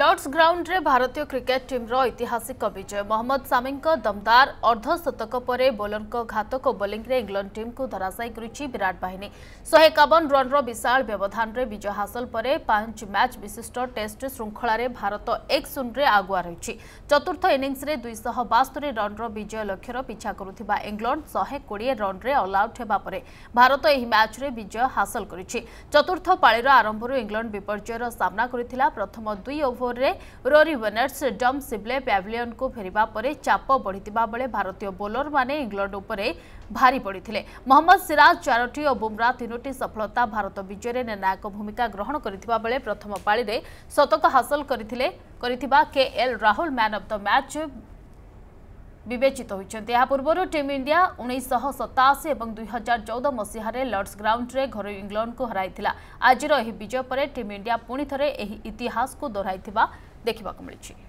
Lord's ଗ୍ରାଉଣ୍ଡରେ ଭାରତୀୟ cricket ଟିମ୍ର ଐତିହାସିକ ବିଜୟ ମହମ୍ମଦ ସାମିଙ୍କ ଦମଦାର ଅର୍ଦ୍ଧଶତକ ପରେ ବୋଲରଙ୍କ ଘାତକ ବୋଲିଂରେ ଇଂଲଣ୍ଡ ଟିମ୍କୁ ଧରାଶାୟୀ କରିଛି ବିରାଟ ବାହିନୀ ଶହେ ଏକାବନ ରନ୍ର ବିଶାଳ ବ୍ୟବଧାନରେ ବିଜୟ ହାସଲ ପରେ ପାଞ୍ଚ ମ୍ୟାଚ୍ ବିଶିଷ୍ଟ ଟେଷ୍ଟ ଶୃଙ୍ଖଳାରେ ଭାରତ ଏକ ଶୂନ୍ୟରେ ଆଗୁଆ ରହିଛି ଚତୁର୍ଥ ଇନିଂସରେ ଦୁଇଶହ ବାସ୍ତରୀ ରନ୍ର ବିଜୟ ଲକ୍ଷ୍ୟର ପିଛା କରୁଥିବା ଇଂଲଣ୍ଡ ଶହେ କୋଡ଼ିଏ ରନ୍ରେ ଅଲ୍ଆଉଟ୍ ହେବା ପରେ ଭାରତ ଏହି ମ୍ୟାଚ୍ରେ ବିଜୟ ହାସଲ କରିଛି ଚତୁର୍ଥ ପାଳିର ଆରମ୍ଭରୁ ଇଂଲଣ୍ଡ ବିପର୍ଯ୍ୟୟର ସାମ୍ନା କରିଥିଲା ପ୍ରଥମ ଦୁଇ ଓଭର ଫୋର୍ରେ ରୋରି ୱେନର୍ସ ଡମ୍ ସିବ୍ଲେ ପ୍ୟାଭିଲିୟନକୁ ଫେରିବା ପରେ ଚାପ ବଢ଼ିଥିବା ବେଳେ ଭାରତୀୟ ବୋଲରମାନେ ଇଂଲଣ୍ଡ ଉପରେ ଭାରି ପଡ଼ିଥିଲେ ମହମ୍ମଦ ସିରାଜ ଚାରୋଟି ଓ ବୁମ୍ରା ତିନୋଟି ସଫଳତା ଭାରତ ବିଜୟରେ ନିର୍ଣ୍ଣାୟକ ଭୂମିକା ଗ୍ରହଣ କରିଥିବା ବେଳେ ପ୍ରଥମ ପାଳିରେ ଶତକ ହାସଲ କରିଥିଲେ କରିଥିବା KL Rahul man of the match বিবেচিত হইছন্ত এয়া পূর্বৰ টিম ইন্ডিয়া 1987 আৰু 2014 মসিহারে লৰ্ডছ গ্রাউণ্ডৰে ঘৰুৱা ইংলেণ্ডক হৰাইছিল আজিৰ এই বিজয়ৰ পৰে টিম ইন্ডিয়া পুনৰ এই ইতিহাসক দৰাইতিবা দেখিবাক مليছি